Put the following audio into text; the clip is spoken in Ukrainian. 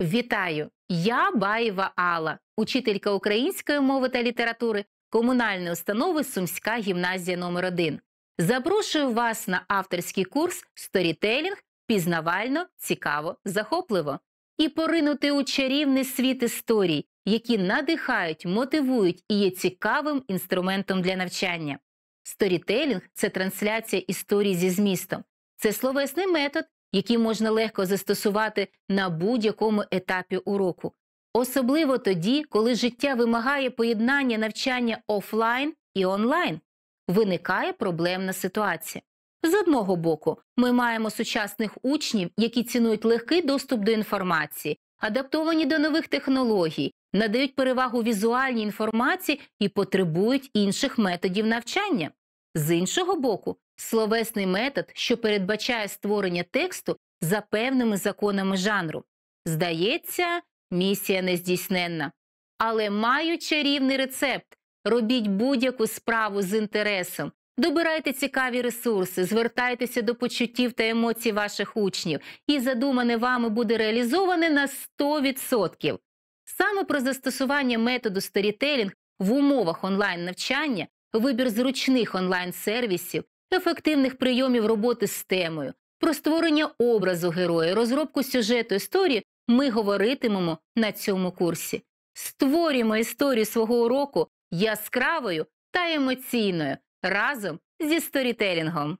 Вітаю! Я Баєва Алла, учителька української мови та літератури комунальної установи Сумська гімназія номер 1 Запрошую вас на авторський курс Сторітелінг пізнавально, цікаво, захопливо і поринути у чарівний світ історій, які надихають, мотивують і є цікавим інструментом для навчання. Сторітелінг це трансляція історій зі змістом. Це словесний метод, які можна легко застосувати на будь-якому етапі уроку, особливо тоді, коли життя вимагає поєднання навчання офлайн і онлайн, виникає проблемна ситуація. З одного боку, ми маємо сучасних учнів, які цінують легкий доступ до інформації, адаптовані до нових технологій, надають перевагу візуальній інформації і потребують інших методів навчання. З іншого боку, словесний метод, що передбачає створення тексту за певними законами жанру. Здається, місія нездійсненна. Але маючи рівний рецепт, робіть будь-яку справу з інтересом, добирайте цікаві ресурси, звертайтеся до почуттів та емоцій ваших учнів, і задумане вами буде реалізоване на 100%. Саме про застосування методу сторітелінг в умовах онлайн навчання, вибір зручних онлайн сервісів ефективних прийомів роботи з темою, про створення образу героя, розробку сюжету історії ми говоритимемо на цьому курсі. Створюємо історію свого уроку яскравою та емоційною разом зі сторітелінгом.